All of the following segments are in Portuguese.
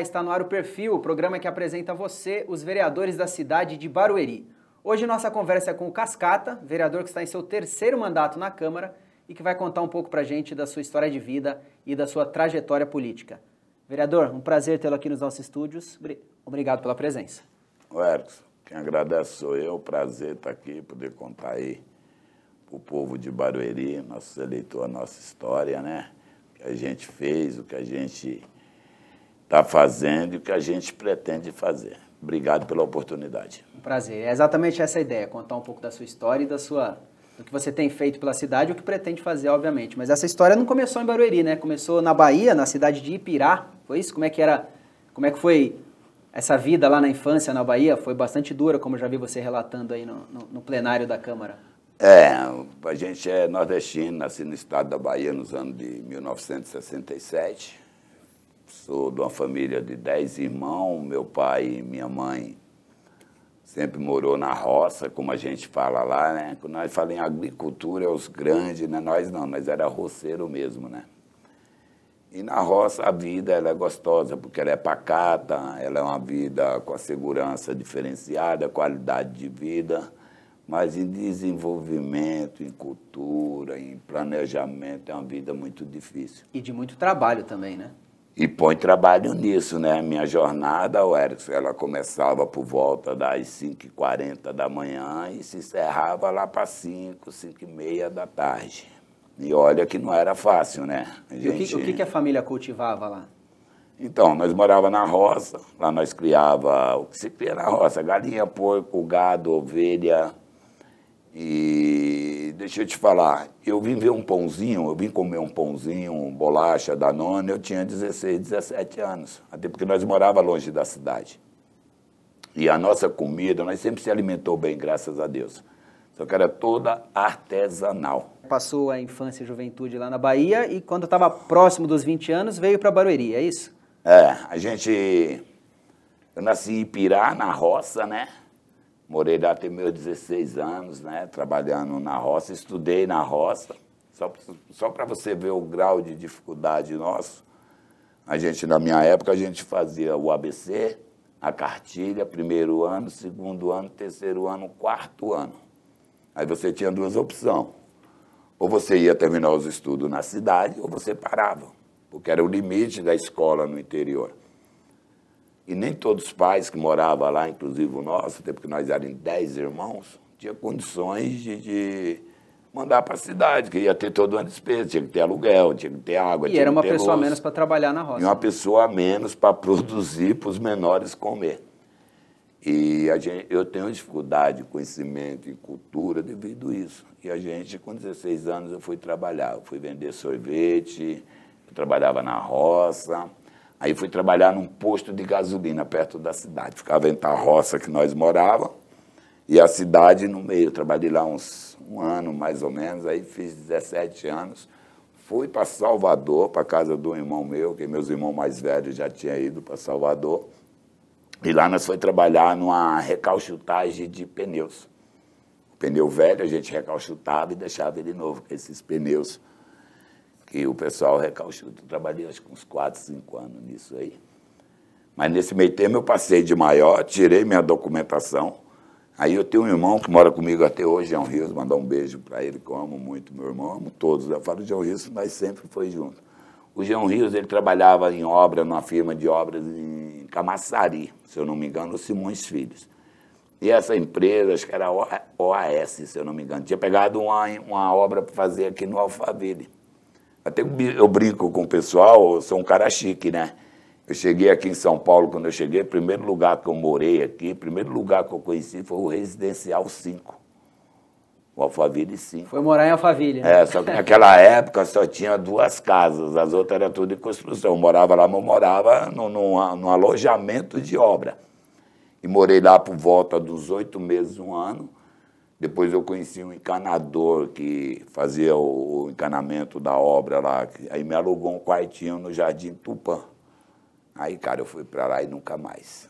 está no ar o Perfil, o programa que apresenta você, os vereadores da cidade de Barueri. Hoje nossa conversa é com o Cascata, vereador que está em seu terceiro mandato na Câmara e que vai contar um pouco pra gente da sua história de vida e da sua trajetória política. Vereador, um prazer tê-lo aqui nos nossos estúdios. Obrigado pela presença. O Erickson, quem agradece sou eu, prazer estar aqui, poder contar aí o povo de Barueri, nossos eleitores, nossa história, né? O que a gente fez, o que a gente está fazendo e o que a gente pretende fazer. Obrigado pela oportunidade. Um prazer. É exatamente essa a ideia, contar um pouco da sua história e da sua do que você tem feito pela cidade e o que pretende fazer, obviamente. Mas essa história não começou em Barueri, né? Começou na Bahia, na cidade de Ipirá. Foi isso? Como é que era? Como é que foi essa vida lá na infância na Bahia? Foi bastante dura, como já vi você relatando aí no, no, no plenário da Câmara. É, a gente é nordestino, nasci no estado da Bahia nos anos de 1967 sou de uma família de dez irmãos, meu pai e minha mãe sempre morou na roça, como a gente fala lá, né? Quando nós falamos em agricultura, é os grandes, né? Nós não, nós era roceiro mesmo, né? E na roça a vida ela é gostosa, porque ela é pacata, ela é uma vida com a segurança diferenciada, qualidade de vida, mas em desenvolvimento, em cultura, em planejamento, é uma vida muito difícil. E de muito trabalho também, né? E põe trabalho nisso, né? A Minha jornada, o Erickson, ela começava por volta das 5h40 da manhã e se encerrava lá para 5, 5 e meia da tarde. E olha que não era fácil, né? Gente... E o, que, o que a família cultivava lá? Então, nós morava na roça, lá nós criava o que se cria na roça, galinha, porco, gado, ovelha, e deixa eu te falar, eu vim ver um pãozinho, eu vim comer um pãozinho, um bolacha, nona eu tinha 16, 17 anos. Até porque nós morava longe da cidade. E a nossa comida, nós sempre se alimentou bem, graças a Deus. Só que era toda artesanal. Passou a infância e juventude lá na Bahia e quando estava próximo dos 20 anos veio para Barueri, é isso? É, a gente... Eu nasci em Pirá, na roça, né? Morei lá até meus 16 anos, né? Trabalhando na roça, estudei na roça. Só, só para você ver o grau de dificuldade nosso, a gente, na minha época, a gente fazia o ABC, a cartilha, primeiro ano, segundo ano, terceiro ano, quarto ano. Aí você tinha duas opções. Ou você ia terminar os estudos na cidade, ou você parava, porque era o limite da escola no interior. E nem todos os pais que moravam lá, inclusive o nosso, até porque nós éramos dez irmãos, tinha condições de, de mandar para a cidade, que ia ter todo uma despesa, tinha que ter aluguel, tinha que ter água. E era uma pessoa a menos para trabalhar na roça. E uma pessoa a menos para produzir para os menores comer. E a gente, eu tenho dificuldade de conhecimento e cultura devido a isso. E a gente, com 16 anos, eu fui trabalhar. Eu fui vender sorvete, eu trabalhava na roça. Aí fui trabalhar num posto de gasolina perto da cidade. Ficava entre a roça que nós morávamos e a cidade no meio. trabalhei lá uns um ano mais ou menos, aí fiz 17 anos. Fui para Salvador, para casa do irmão meu, que meus irmãos mais velhos já tinham ido para Salvador. E lá nós fomos trabalhar numa recalchutagem de pneus. O pneu velho a gente recalchutava e deixava ele novo, esses pneus e o pessoal Eu Trabalhei acho que uns 4, 5 anos nisso aí. Mas nesse meio tempo eu passei de maior, tirei minha documentação. Aí eu tenho um irmão que mora comigo até hoje, João Rios, mandar um beijo para ele, que eu amo muito meu irmão, amo todos. Eu falo João Rios, mas sempre foi junto. O João Rios, ele trabalhava em obra, numa firma de obras em Camaçari, se eu não me engano, Simões Filhos. E essa empresa, acho que era OAS, se eu não me engano, tinha pegado uma, uma obra para fazer aqui no Alphaville. Até eu brinco com o pessoal, eu sou um cara chique, né? Eu cheguei aqui em São Paulo, quando eu cheguei, primeiro lugar que eu morei aqui, primeiro lugar que eu conheci foi o Residencial 5. O Alphaville 5. Foi morar em Alphaville. É, só que naquela época só tinha duas casas, as outras eram tudo em construção. Eu morava lá, mas eu morava num, num, num alojamento de obra. E morei lá por volta dos oito meses, um ano. Depois eu conheci um encanador que fazia o encanamento da obra lá. Aí me alugou um quartinho no Jardim Tupã. Aí, cara, eu fui para lá e nunca mais.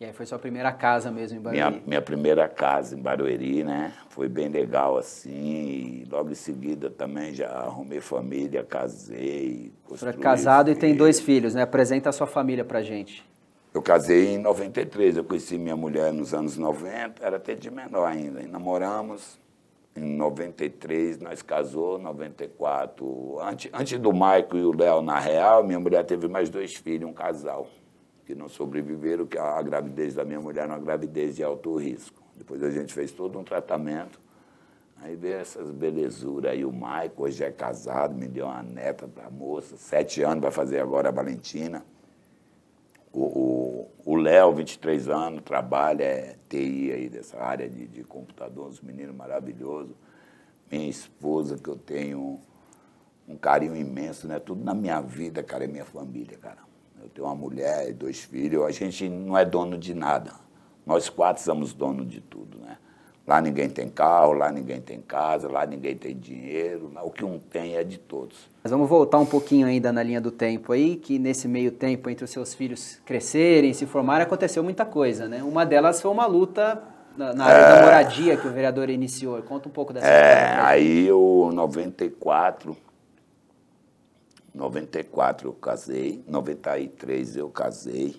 E aí foi sua primeira casa mesmo em Barueri? Minha, minha primeira casa em Barueri, né? Foi bem legal assim. logo em seguida também já arrumei família, casei. Você é casado filho. e tem dois filhos, né? Apresenta a sua família pra gente. Eu casei em 93, eu conheci minha mulher nos anos 90, era até de menor ainda. E namoramos em 93, nós casou, 94. Antes, antes do Maico e o Léo, na real, minha mulher teve mais dois filhos, um casal, que não sobreviveram, que a, a gravidez da minha mulher era uma gravidez de alto risco. Depois a gente fez todo um tratamento. Aí veio essas belezuras aí. O Maico hoje é casado, me deu uma neta para moça, sete anos, vai fazer agora a Valentina. O Léo, 23 anos, trabalha é TI aí dessa área de, de computadores um menino maravilhoso. Minha esposa, que eu tenho um carinho imenso, né? Tudo na minha vida, cara, é minha família, cara. Eu tenho uma mulher e dois filhos, a gente não é dono de nada. Nós quatro somos dono de tudo, né? Lá ninguém tem carro, lá ninguém tem casa, lá ninguém tem dinheiro, o que um tem é de todos. Mas vamos voltar um pouquinho ainda na linha do tempo aí, que nesse meio tempo entre os seus filhos crescerem, se formarem, aconteceu muita coisa, né? Uma delas foi uma luta na, na área da é. moradia que o vereador iniciou. Conta um pouco dessa É, história. aí eu, 94, 94 eu casei, 93 eu casei,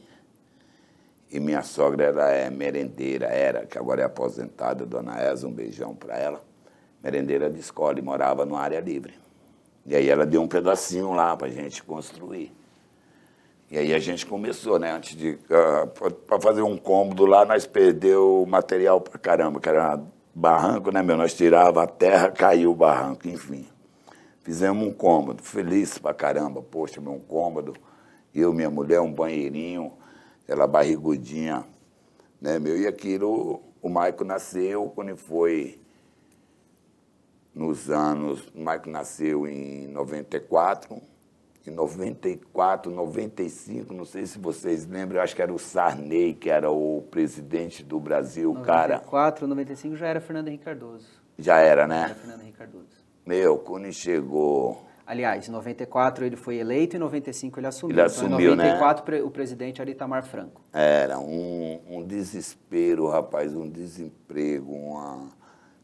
e minha sogra era é, merendeira, era, que agora é aposentada, dona Esa, um beijão para ela. Merendeira de escola e morava no área livre. E aí ela deu um pedacinho lá para a gente construir. E aí a gente começou, né? Antes de. Uh, ah, para fazer um cômodo lá, nós perdeu material para caramba, que era barranco, né, meu? Nós tirava a terra, caiu o barranco, enfim. Fizemos um cômodo, feliz pra caramba, poxa, meu, um cômodo. Eu, minha mulher, um banheirinho, ela barrigudinha, né, meu? E aquilo, o Maico nasceu quando foi nos anos, o Maico nasceu em 94, em 94, 95, não sei se vocês lembram, acho que era o Sarney, que era o presidente do Brasil, 94, cara. 94, 95 já era Fernando Henrique Cardoso. Já era, né? Já era Fernando Henrique Cardoso. Meu, quando chegou Aliás, em 94 ele foi eleito, e em 95 ele assumiu. Ele assumiu, então, em 94 né? o presidente era Itamar Franco. Era um, um desespero, rapaz, um desemprego, uma...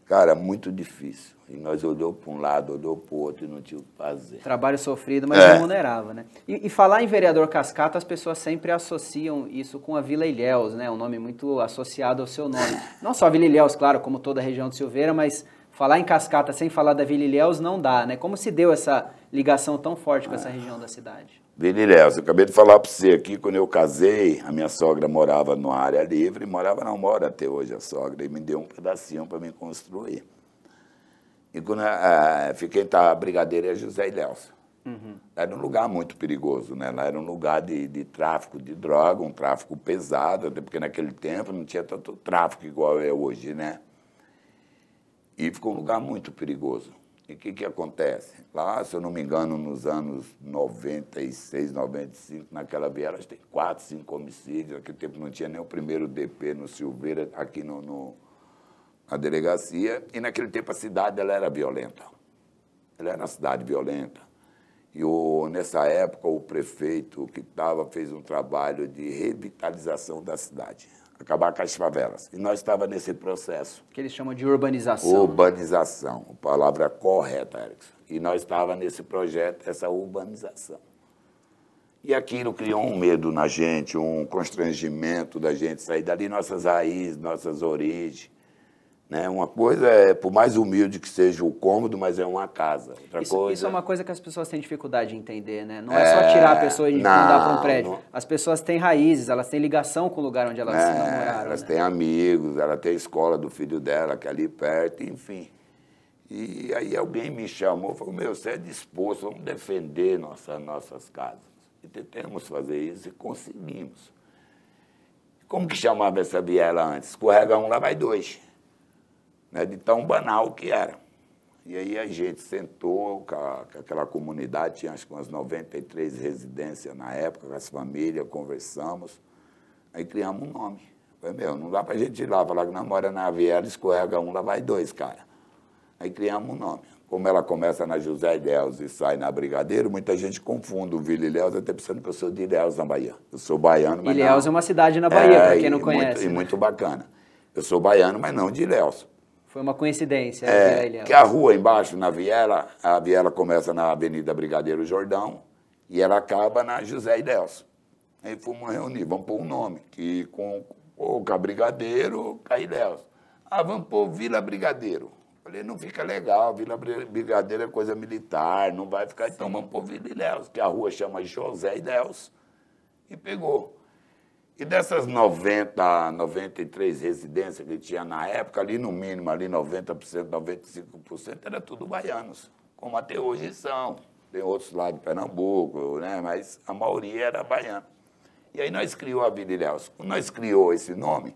Cara, muito difícil. E nós olhou para um lado, olhou para o outro e não tinha o que fazer. Trabalho sofrido, mas é. remunerava, né? E, e, falar em vereador Cascata, as pessoas sempre associam isso com a Vila Ilhéus, né? Um nome muito associado ao seu nome. Não só a Vila Ilhéus, claro, como toda a região de Silveira, mas falar em Cascata sem falar da Vila Ilhéus não dá, né? Como se deu essa ligação tão forte com essa ah. região da cidade? Vila Ilhéus, eu acabei de falar para você aqui, quando eu casei, a minha sogra morava numa área livre, morava não mora até hoje a sogra, e me deu um pedacinho para me construir. E quando é, fiquei tá brigadeira José Ilhéus. Uhum. Era um lugar muito perigoso, né? Lá era um lugar de, de tráfico de droga, um tráfico pesado, até porque naquele tempo não tinha tanto tráfico igual é hoje, né? E ficou um lugar muito perigoso. E o que, que acontece? Lá, se eu não me engano, nos anos 96, 95, naquela viela, tem quatro, cinco homicídios. Naquele tempo não tinha nem o primeiro DP no Silveira, aqui no, no na delegacia. E naquele tempo a cidade ela era violenta. Ela era uma cidade violenta. E o, nessa época o prefeito que estava fez um trabalho de revitalização da cidade acabar com as favelas. E nós estávamos nesse processo. Que eles chamam de urbanização. Né? Urbanização, né? palavra correta, Erickson. E nós estávamos nesse projeto, essa urbanização. E aquilo criou um medo na gente, um constrangimento da gente sair dali, nossas raízes, nossas origens. Né? Uma coisa é, por mais humilde que seja o cômodo, mas é uma casa. Outra isso, coisa... isso é uma coisa que as pessoas têm dificuldade de entender, né? Não é, é só tirar a pessoa e mudar para um prédio. Não... As pessoas têm raízes, elas têm ligação com o lugar onde elas é, se namoraram. Elas né? têm amigos, ela tem a escola do filho dela, que é ali perto, enfim. E aí alguém me chamou e falou, meu, você é disposto, vamos defender nossa, nossas casas. E tentamos fazer isso e conseguimos. Como que chamava essa viela antes? Escorrega um, lá vai dois né, de tão banal que era. E aí a gente sentou com, aquela comunidade, tinha acho que umas 93 residências na época, com as famílias, conversamos, aí criamos um nome. Falei, meu, não dá para a gente ir lá falar que mora na viela, escorrega um, lá vai dois, cara. Aí criamos um nome. Como ela começa na José Ilhéus e sai na Brigadeiro, muita gente confunde o Vila Ilhéus até pensando que eu sou de Ilhéus, na Bahia. Eu sou baiano, mas Ilhéus não. é uma cidade na Bahia, é, para quem não é, conhece. Muito, né? E muito bacana. Eu sou baiano, mas não de Ilhéus. Foi uma coincidência. Né, é, que a rua embaixo, na Viela, a Viela começa na Avenida Brigadeiro Jordão e ela acaba na José Idelso. Aí fomos reunir, vamos pôr um nome, que com o com Brigadeiro, Cailéus. Ah, vamos pôr Vila Brigadeiro. Falei, não fica legal, Vila Brigadeiro é coisa militar, não vai ficar, então vamos pôr Vila Ilhéus, que a rua chama José Ilhéus, e pegou. E dessas 90, 93 residências que tinha na época, ali no mínimo, ali 90%, 95%, era tudo baianos, como até hoje são. Tem outros lá de Pernambuco, né? mas a maioria era baiana. E aí nós criou a Vila Ilhéus. Quando nós criou esse nome,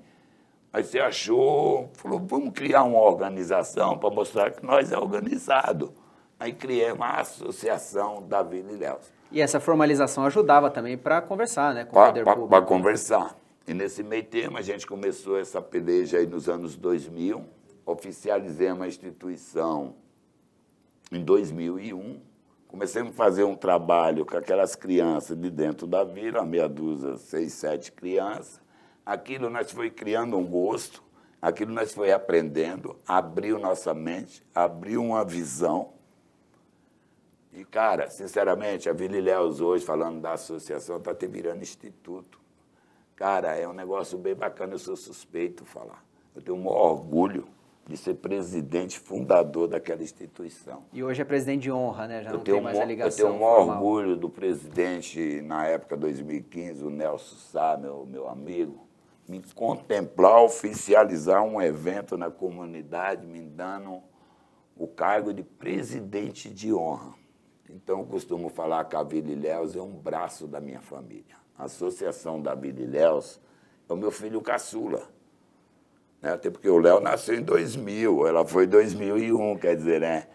aí você achou, falou, vamos criar uma organização para mostrar que nós é organizado. Aí criamos a Associação da Vila Ilhéus. E essa formalização ajudava também para conversar, né? Para conversar. E nesse meio termo a gente começou essa peleja aí nos anos 2000, oficializamos a instituição em 2001, comecei a fazer um trabalho com aquelas crianças de dentro da vila, meia dúzia, seis, sete crianças. Aquilo nós foi criando um gosto, aquilo nós foi aprendendo, abriu nossa mente, abriu uma visão e, cara, sinceramente, a Vila Ilhéus hoje, falando da associação, está te virando instituto. Cara, é um negócio bem bacana, eu sou suspeito falar. Eu tenho maior orgulho de ser presidente fundador daquela instituição. E hoje é presidente de honra, né? Já eu não tem mais a ligação. Eu tenho um formal. orgulho do presidente, na época 2015, o Nelson Sá, meu, meu amigo, me contemplar, oficializar um evento na comunidade, me dando o cargo de presidente de honra. Então, eu costumo falar que a Vila Ilhéus é um braço da minha família. A Associação da Vila Ilhéus é o meu filho caçula. Né? Até porque o Léo nasceu em 2000, ela foi em 2001, quer dizer, né?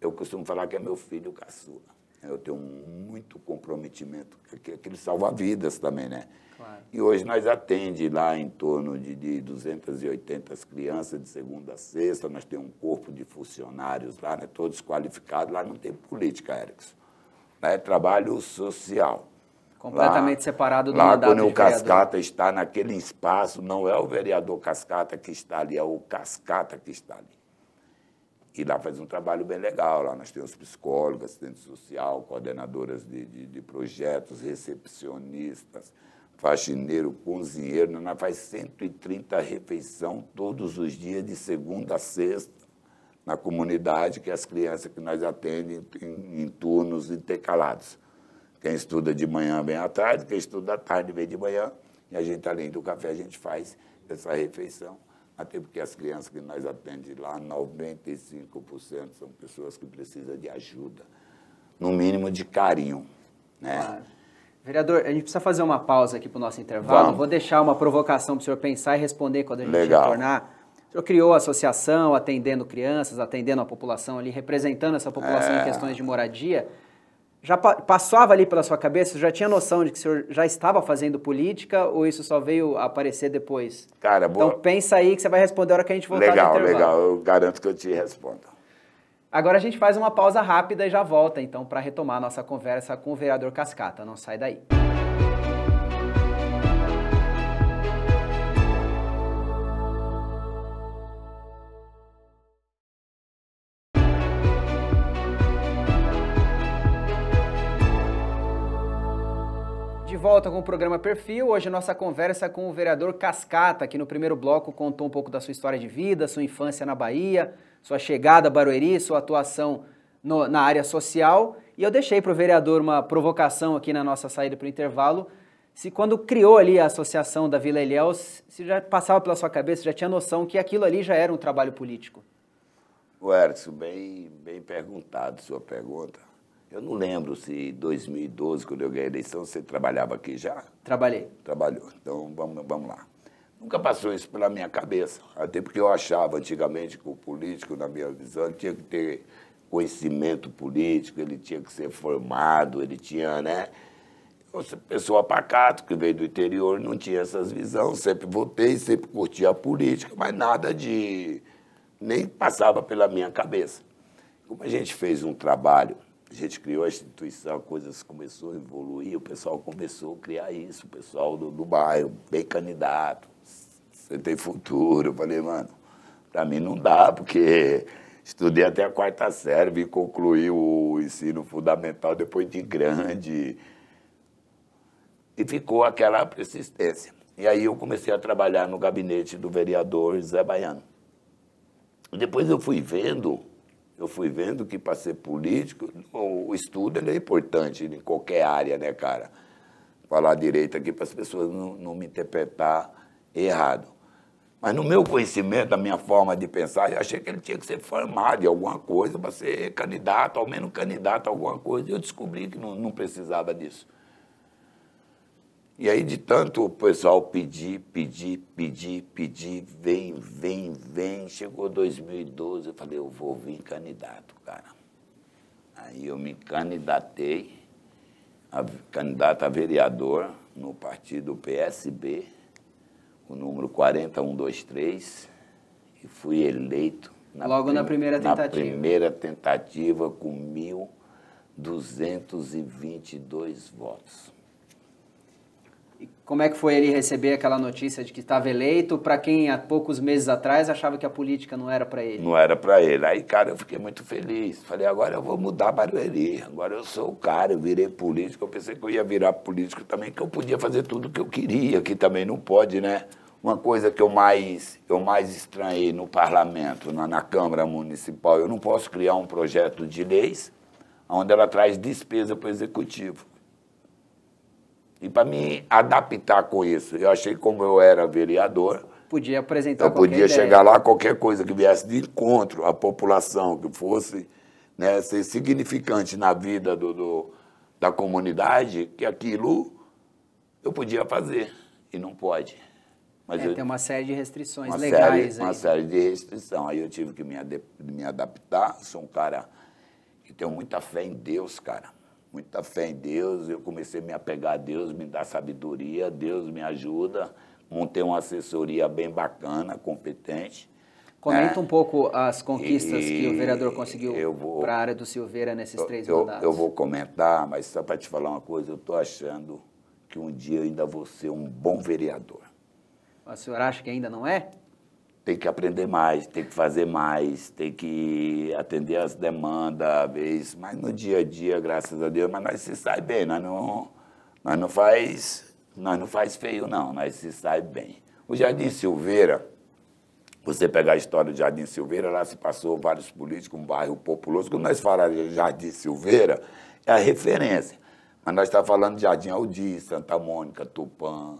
Eu costumo falar que é meu filho caçula. Eu tenho muito comprometimento, aquele salva-vidas também, né? Claro. E hoje nós atende lá em torno de, de 280 crianças de segunda a sexta, nós temos um corpo de funcionários lá, né? todos qualificados, lá não tem política, Erickson. Lá é trabalho social. Completamente lá, separado do lá, mandato quando o Cascata vereador. está naquele espaço, não é o vereador Cascata que está ali, é o Cascata que está ali e lá faz um trabalho bem legal. Lá nós temos psicólogas, assistente social, coordenadoras de, de, de projetos, recepcionistas, faxineiro, cozinheiro. Nós faz 130 refeição todos os dias, de segunda a sexta, na comunidade, que as crianças que nós atendem em, em turnos intercalados. Quem estuda de manhã vem à tarde, quem estuda à tarde vem de manhã. E a gente, além do café, a gente faz essa refeição. Até porque as crianças que nós atendemos lá, 95% são pessoas que precisam de ajuda, no mínimo de carinho. Né? Claro. Vereador, a gente precisa fazer uma pausa aqui para o nosso intervalo. Vamos. Vou deixar uma provocação para o senhor pensar e responder quando a gente Legal. retornar. O senhor criou a associação atendendo crianças, atendendo a população ali, representando essa população é... em questões de moradia já passava ali pela sua cabeça? Você já tinha noção de que o senhor já estava fazendo política ou isso só veio aparecer depois? Cara, então boa. Então pensa aí que você vai responder a hora que a gente voltar Legal, legal. Eu garanto que eu te respondo. Agora a gente faz uma pausa rápida e já volta então para retomar nossa conversa com o vereador Cascata. Não sai daí. volta com o programa Perfil. Hoje nossa conversa com o vereador Cascata, que no primeiro bloco contou um pouco da sua história de vida, sua infância na Bahia, sua chegada a Barueri, sua atuação no, na área social. E eu deixei para o vereador uma provocação aqui na nossa saída para o intervalo. Se quando criou ali a associação da Vila Eliel, se já passava pela sua cabeça, já tinha noção que aquilo ali já era um trabalho político? O Erickson, bem, bem perguntado sua pergunta. Eu não lembro se 2012, quando eu ganhei a eleição, você trabalhava aqui já? Trabalhei. Trabalhou. Então, vamos, vamos lá. Nunca passou isso pela minha cabeça, até porque eu achava antigamente que o político, na minha visão, tinha que ter conhecimento político, ele tinha que ser formado, ele tinha, né? Eu sou pessoa pacato, que veio do interior, não tinha essas visões, sempre votei, sempre curti a política, mas nada de... nem passava pela minha cabeça. Como a gente fez um trabalho a gente criou a instituição, a coisa começou a evoluir, o pessoal começou a criar isso, o pessoal do, do bairro, bem candidato, você tem futuro. Eu falei, mano, para mim não dá, porque estudei até a quarta série, e concluir o ensino fundamental depois de grande. E ficou aquela persistência. E aí eu comecei a trabalhar no gabinete do vereador Zé Baiano. Depois eu fui vendo eu fui vendo que para ser político, o estudo é importante em qualquer área, né, cara? Falar direito aqui para as pessoas não, não me interpretar errado. Mas no meu conhecimento, na minha forma de pensar, eu achei que ele tinha que ser formado em alguma coisa para ser candidato, ao menos candidato a alguma coisa. E eu descobri que não, não precisava disso. E aí, de tanto o pessoal pedir, pedir, pedir, pedir, vem, vem, vem, chegou 2012, eu falei, eu vou vir candidato, cara. Aí eu me candidatei, a, candidato a vereador no partido PSB, o número 40123, e fui eleito. Na Logo na primeira tentativa. Na primeira tentativa, com 1.222 votos. Como é que foi ele receber aquela notícia de que estava eleito para quem há poucos meses atrás achava que a política não era para ele? Não era para ele. Aí, cara, eu fiquei muito feliz. Falei, agora eu vou mudar Barueri. Agora eu sou o cara, eu virei político. Eu pensei que eu ia virar político também, que eu podia fazer tudo o que eu queria, que também não pode, né? Uma coisa que eu mais, eu mais estranhei no parlamento, na, na Câmara Municipal, eu não posso criar um projeto de leis onde ela traz despesa para o executivo. E para me adaptar com isso, eu achei que como eu era vereador, podia apresentar eu podia ideia. chegar lá qualquer coisa que viesse de encontro à população, que fosse né, ser significante na vida do, do, da comunidade, que aquilo eu podia fazer e não pode. Mas é, eu, tem uma série de restrições uma legais. Série, uma série de restrição. Aí eu tive que me, me adaptar. Sou um cara que tenho muita fé em Deus, cara muita fé em Deus, eu comecei a me apegar a Deus, me dá sabedoria, Deus me ajuda, montei uma assessoria bem bacana, competente. Comenta é. um pouco as conquistas e que o vereador conseguiu para a área do Silveira nesses eu, três eu, mandatos. Eu vou comentar, mas só para te falar uma coisa, eu estou achando que um dia eu ainda vou ser um bom vereador. A senhora acha que ainda não é? tem que aprender mais, tem que fazer mais, tem que atender as demandas, vez, mas no dia a dia, graças a Deus, mas nós se sai bem, nós não, nós não faz, nós não faz feio não, nós se sai bem. O Jardim Silveira, você pegar a história do Jardim Silveira, lá se passou vários políticos, um bairro populoso, quando nós falamos de Jardim Silveira, é a referência. Mas nós estamos tá falando de Jardim Aldi, Santa Mônica, Tupã,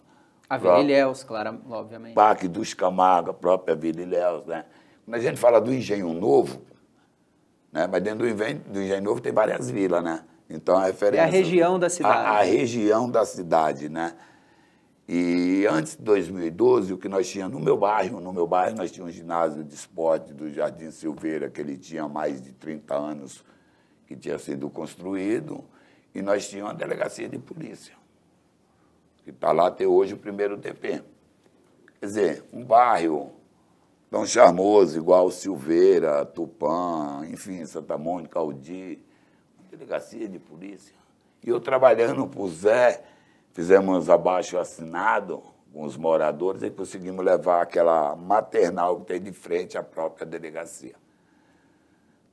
a Vila Ilhéus, claro, obviamente. Parque dos Camargo, a própria Vila Ilhéus, né? Quando a gente fala do Engenho Novo, né? mas dentro do Engenho, do Engenho Novo tem várias vilas, né? Então a referência... É a região da cidade. A, a região da cidade, né? E antes de 2012, o que nós tínhamos no meu bairro, no meu bairro nós tínhamos um ginásio de esporte do Jardim Silveira, que ele tinha mais de 30 anos, que tinha sido construído, e nós tínhamos uma delegacia de polícia que está lá até hoje o primeiro TP. Quer dizer, um bairro tão charmoso, igual Silveira, Tupã, enfim, Santa Mônica, Aldi, delegacia de polícia. E eu trabalhando para o Zé, fizemos abaixo assinado com os moradores e conseguimos levar aquela maternal que tem de frente à própria delegacia.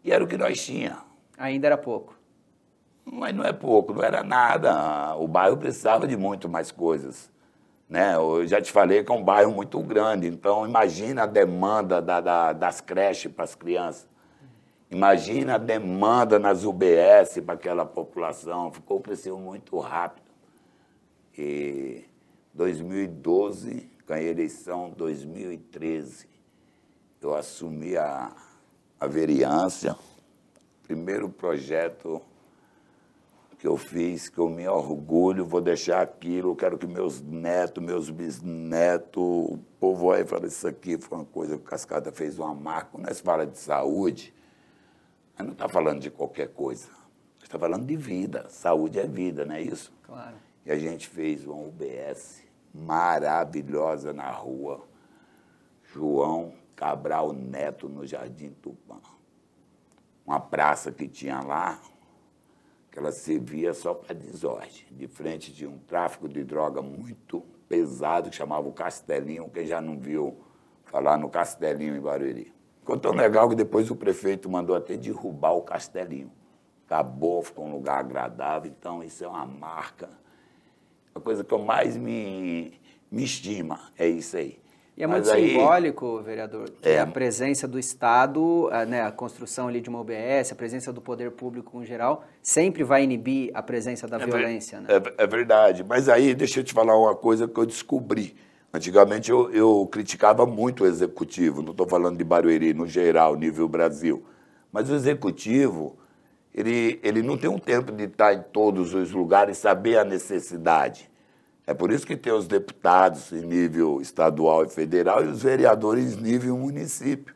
E era o que nós tinha. Ainda era pouco. Mas não é pouco, não era nada. O bairro precisava de muito mais coisas. Né? Eu já te falei que é um bairro muito grande, então imagina a demanda da, da, das creches para as crianças. Imagina a demanda nas UBS para aquela população. Ficou, crescendo muito rápido. E 2012, ganhei a eleição 2013. Eu assumi a, a veriância, Primeiro projeto que eu fiz, que eu me orgulho, vou deixar aquilo, quero que meus netos, meus bisnetos, o povo aí fala, isso aqui foi uma coisa que o Cascata fez uma marca, quando nós fala de saúde, nós não está falando de qualquer coisa, está falando de vida, saúde é vida, não é isso? Claro. E a gente fez uma UBS maravilhosa na rua, João Cabral Neto, no Jardim Tupã. Uma praça que tinha lá, que ela servia só para desordem, de frente de um tráfico de droga muito pesado, que chamava o Castelinho, quem já não viu falar tá no Castelinho em Barueri. Ficou tão legal que depois o prefeito mandou até derrubar o Castelinho. Acabou, ficou um lugar agradável, então isso é uma marca. A coisa que eu mais me, me estima é isso aí. E é muito simbólico, vereador, é, a presença do Estado, a, né, a construção ali de uma OBS, a presença do poder público em geral, sempre vai inibir a presença da é violência. Ver, né? é, é, verdade. Mas aí, deixa eu te falar uma coisa que eu descobri. Antigamente eu, eu criticava muito o executivo, não estou falando de Barueri, no geral, nível Brasil. Mas o executivo, ele, ele não tem um tempo de estar em todos os lugares, saber a necessidade. É por isso que tem os deputados em nível estadual e federal e os vereadores em nível município.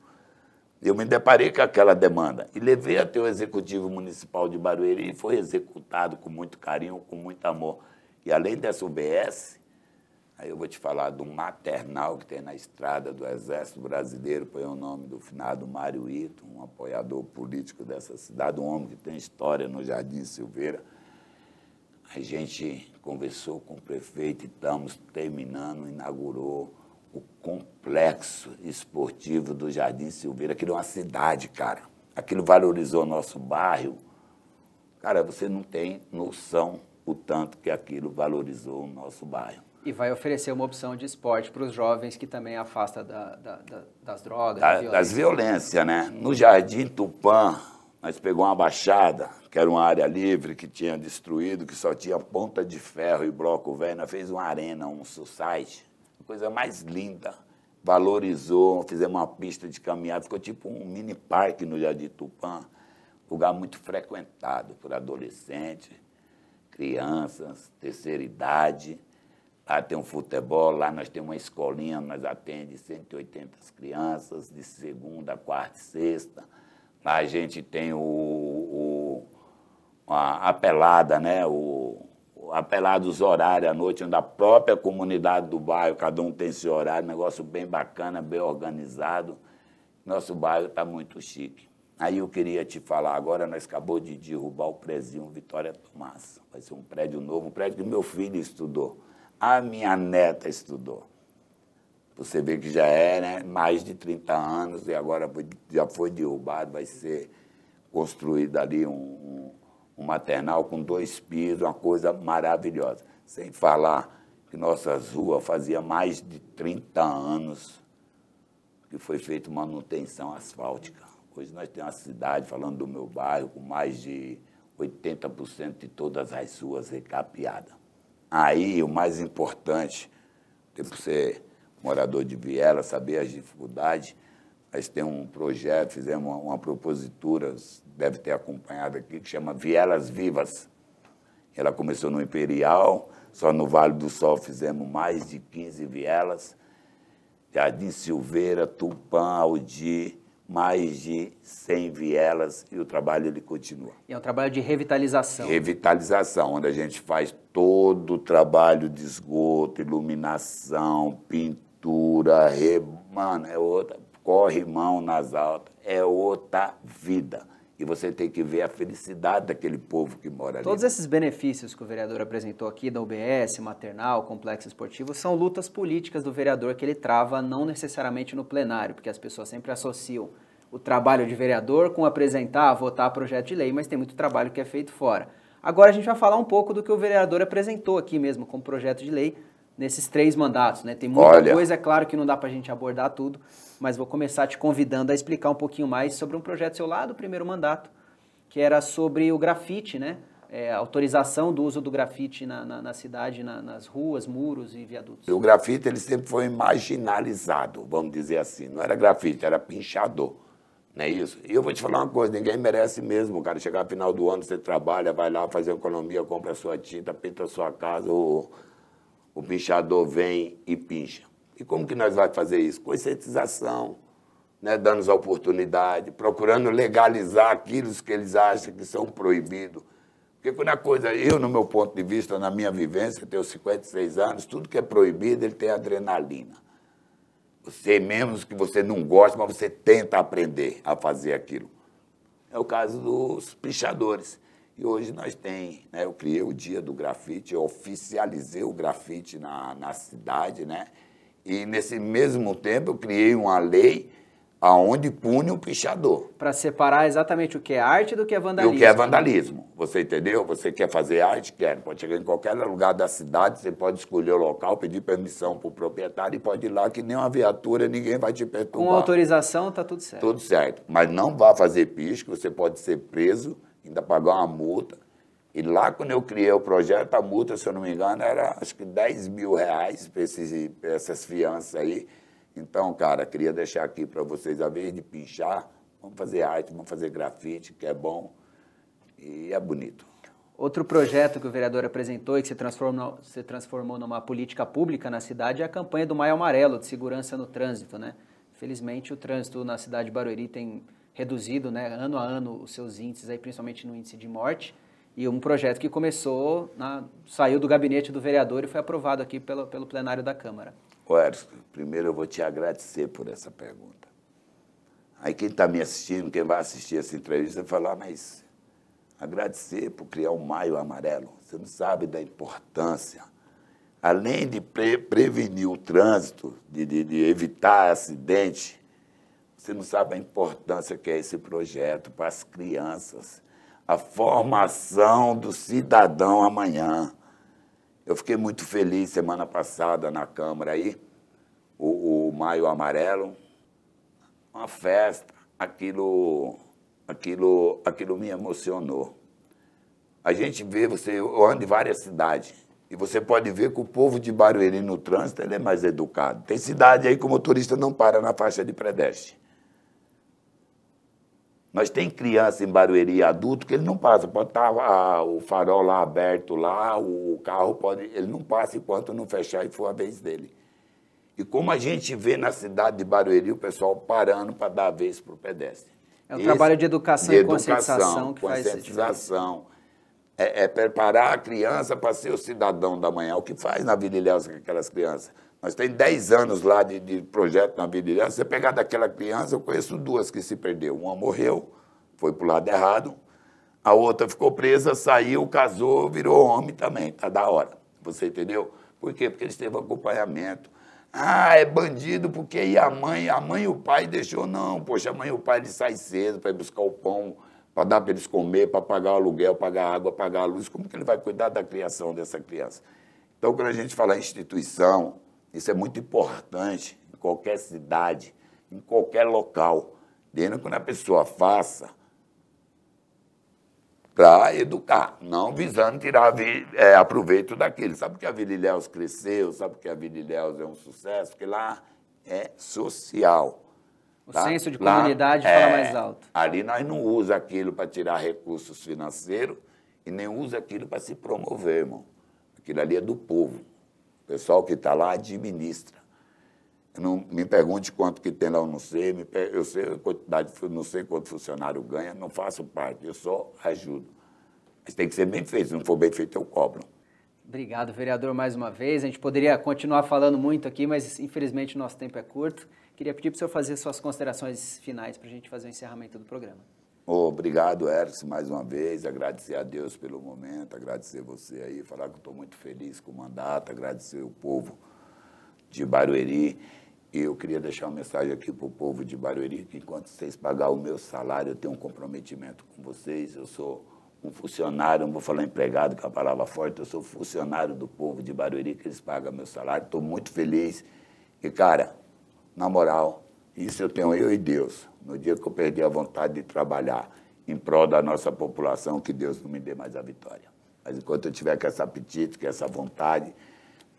Eu me deparei com aquela demanda e levei até o Executivo Municipal de Barueri e foi executado com muito carinho, com muito amor. E além dessa UBS, aí eu vou te falar do maternal que tem na estrada do Exército Brasileiro, põe o nome do finado Mário Ito, um apoiador político dessa cidade, um homem que tem história no Jardim Silveira a gente conversou com o prefeito e estamos terminando, inaugurou o complexo esportivo do Jardim Silveira. Aquilo é uma cidade, cara. Aquilo valorizou nosso bairro. Cara, você não tem noção o tanto que aquilo valorizou o nosso bairro. E vai oferecer uma opção de esporte para os jovens que também afasta da, da, da, das drogas, da, da violência. das violências, né? No Jardim Tupã, nós pegamos uma baixada, que era uma área livre que tinha destruído, que só tinha ponta de ferro e bloco velho, fez uma arena, um society, coisa mais linda. Valorizou, fizemos uma pista de caminhada, ficou tipo um mini parque no Jardim Tupã, lugar muito frequentado por adolescentes, crianças, terceira idade. Lá tem um futebol, lá nós temos uma escolinha, nós atendemos 180 crianças, de segunda, quarta e sexta. Lá a gente tem o a, apelada, pelada, né? O, apelados horários à noite, onde a própria comunidade do bairro, cada um tem seu horário, negócio bem bacana, bem organizado. Nosso bairro está muito chique. Aí eu queria te falar, agora nós acabou de derrubar o prédio Vitória Tomás. Vai ser um prédio novo, um prédio que meu filho estudou. A minha neta estudou. Você vê que já é né? mais de 30 anos e agora já foi derrubado, vai ser construído ali um um maternal com dois pisos, uma coisa maravilhosa. Sem falar que nossas ruas fazia mais de 30 anos que foi feita manutenção asfáltica. Hoje nós temos uma cidade, falando do meu bairro, com mais de 80% de todas as ruas recapeadas. Aí, o mais importante, que ser morador de Viela, saber as dificuldades, Aí tem um projeto, fizemos uma, uma propositura, deve ter acompanhado aqui, que chama Vielas Vivas. Ela começou no Imperial, só no Vale do Sol fizemos mais de 15 vielas. Jardim Silveira, Tupã, Aldi, mais de 100 vielas e o trabalho ele continua. E é um trabalho de revitalização. Revitalização, onde a gente faz todo o trabalho de esgoto, iluminação, pintura, re... mano, é outra corrimão nas altas. É outra vida. E você tem que ver a felicidade daquele povo que mora ali. Todos esses benefícios que o vereador apresentou aqui, da UBS, maternal, complexo esportivo, são lutas políticas do vereador que ele trava, não necessariamente no plenário, porque as pessoas sempre associam o trabalho de vereador com apresentar, votar projeto de lei, mas tem muito trabalho que é feito fora. Agora a gente vai falar um pouco do que o vereador apresentou aqui mesmo como projeto de lei nesses três mandatos, né? Tem muita Olha. coisa, é claro que não dá para a gente abordar tudo, mas vou começar te convidando a explicar um pouquinho mais sobre um projeto seu lá do primeiro mandato, que era sobre o grafite, né? É, autorização do uso do grafite na, na, na cidade, na, nas ruas, muros e viadutos. O grafite ele sempre foi marginalizado, vamos dizer assim. Não era grafite, era pinchador. Não é isso? E eu vou te falar uma coisa, ninguém merece mesmo, cara. Chegar no final do ano, você trabalha, vai lá, fazer economia, compra sua tinta, pinta a sua casa, ou o pichador vem e pincha. E como que nós vamos fazer isso? Conscientização, né? dando a oportunidade, procurando legalizar aquilo que eles acham que são proibidos. Porque quando a coisa, eu no meu ponto de vista, na minha vivência, tenho 56 anos, tudo que é proibido, ele tem adrenalina. Você, mesmo que você não goste, mas você tenta aprender a fazer aquilo. É o caso dos pichadores. E hoje nós tem, né? Eu criei o dia do grafite, eu oficializei o grafite na, na cidade, né? E nesse mesmo tempo eu criei uma lei aonde pune o pichador. Para separar exatamente o que é arte do que é vandalismo. E o que é né? vandalismo. Você entendeu? Você quer fazer arte? Quer. Pode chegar em qualquer lugar da cidade, você pode escolher o local, pedir permissão para o proprietário e pode ir lá que nem uma viatura, ninguém vai te perturbar. Com autorização, está tudo certo. Tudo certo. Mas não vá fazer pisco, você pode ser preso ainda pagar uma multa. E lá, quando eu criei o projeto, a multa, se eu não me engano, era acho que 10 mil reais para essas fianças aí. Então, cara, queria deixar aqui para vocês, a vez de pinchar, vamos fazer arte, vamos fazer grafite, que é bom e é bonito. Outro projeto que o vereador apresentou e que se transformou, se transformou numa política pública na cidade é a campanha do Maio Amarelo, de segurança no trânsito, né? Felizmente, o trânsito na cidade de Barueri tem reduzido né, ano a ano os seus índices, aí, principalmente no índice de morte. E um projeto que começou, na, saiu do gabinete do vereador e foi aprovado aqui pelo, pelo plenário da Câmara. Oércio, primeiro eu vou te agradecer por essa pergunta. Aí quem está me assistindo, quem vai assistir essa entrevista, vai falar, ah, mas agradecer por criar o um Maio Amarelo. Você não sabe da importância. Além de pre prevenir o trânsito, de, de, de evitar acidente, você não sabe a importância que é esse projeto para as crianças, a formação do cidadão amanhã. Eu fiquei muito feliz semana passada na Câmara aí, o, o Maio Amarelo, uma festa, aquilo, aquilo, aquilo me emocionou. A gente vê, você, eu ando em várias cidades, e você pode ver que o povo de Barueri no trânsito ele é mais educado. Tem cidade aí que o motorista não para na faixa de pedestre. Nós tem criança em Barueri adulto que ele não passa, pode estar tá, ah, o farol lá aberto lá, o carro pode, ele não passa enquanto não fechar e for a vez dele. E como a gente vê na cidade de Barueri o pessoal parando para dar a vez para o pedestre. É um Esse, trabalho de educação de e conscientização que conscientização, faz é, é preparar a criança para ser o cidadão da manhã, o que faz na Vila Ilhéus com aquelas crianças nós temos 10 anos lá de, de projeto na vida dela. você pegar daquela criança, eu conheço duas que se perdeu. Uma morreu, foi para o lado errado. A outra ficou presa, saiu, casou, virou homem também. Tá da hora. Você entendeu? Por quê? Porque eles teve acompanhamento. Ah, é bandido porque e a mãe? A mãe e o pai deixou. Não, poxa, a mãe e o pai ele sai cedo para buscar o pão, para dar para eles comer, para pagar o aluguel, pagar água, pagar a luz. Como que ele vai cuidar da criação dessa criança? Então, quando a gente fala instituição, isso é muito importante em qualquer cidade, em qualquer local. Desde quando a pessoa faça para educar, não visando tirar é, aproveito daquele. Sabe que a Vila Ilhéus cresceu, sabe que a Vila Ilhéus é um sucesso, porque lá é social. O tá? senso de comunidade lá, fala é, mais alto. Ali nós não usa aquilo para tirar recursos financeiros e nem usa aquilo para se promover, irmão. Aquilo ali é do povo pessoal que está lá administra. Não me pergunte quanto que tem lá, eu não sei, me, eu sei a quantidade, não sei quanto funcionário ganha, não faço parte, eu só ajudo. Mas tem que ser bem feito, se não for bem feito, eu cobro. Obrigado, vereador, mais uma vez. A gente poderia continuar falando muito aqui, mas infelizmente o nosso tempo é curto. Queria pedir para o senhor fazer suas considerações finais para a gente fazer o encerramento do programa. Obrigado, Erce, mais uma vez. Agradecer a Deus pelo momento, agradecer você aí, falar que estou muito feliz com o mandato, agradecer o povo de Barueri. E eu queria deixar uma mensagem aqui para o povo de Barueri, que enquanto vocês pagar o meu salário, eu tenho um comprometimento com vocês. Eu sou um funcionário, não vou falar empregado, que é a palavra forte, eu sou funcionário do povo de Barueri, que eles pagam meu salário. Estou muito feliz. E, cara, na moral, isso eu tenho eu e Deus. No dia que eu perdi a vontade de trabalhar em prol da nossa população, que Deus não me dê mais a vitória. Mas enquanto eu tiver com esse apetite, com essa vontade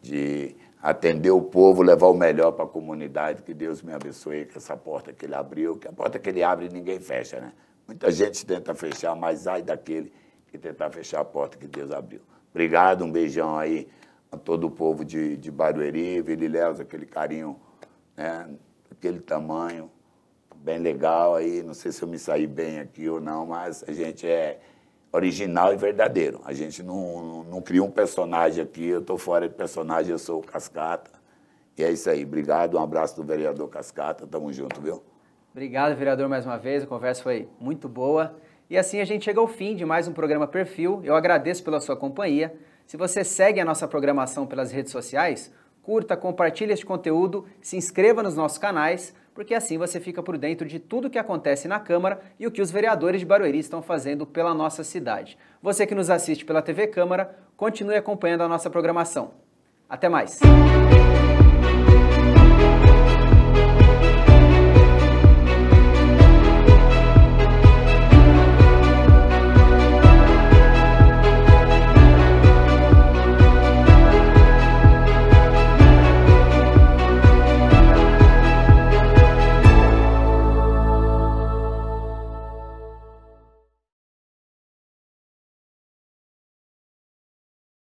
de atender o povo, levar o melhor para a comunidade, que Deus me abençoe com essa porta que ele abriu, que a porta que ele abre ninguém fecha, né? Muita gente tenta fechar, mas ai daquele que tentar fechar a porta que Deus abriu. Obrigado, um beijão aí a todo o povo de, de Barueri, Vililhéus, aquele carinho né, aquele tamanho, bem legal aí. Não sei se eu me saí bem aqui ou não, mas a gente é original e verdadeiro. A gente não, não, não cria um personagem aqui, eu estou fora de personagem, eu sou o Cascata. E é isso aí. Obrigado, um abraço do vereador Cascata. Tamo junto, viu? Obrigado, vereador, mais uma vez. A conversa foi muito boa. E assim a gente chega ao fim de mais um programa Perfil. Eu agradeço pela sua companhia. Se você segue a nossa programação pelas redes sociais, curta, compartilhe este conteúdo, se inscreva nos nossos canais, porque assim você fica por dentro de tudo o que acontece na Câmara e o que os vereadores de Barueri estão fazendo pela nossa cidade. Você que nos assiste pela TV Câmara, continue acompanhando a nossa programação. Até mais!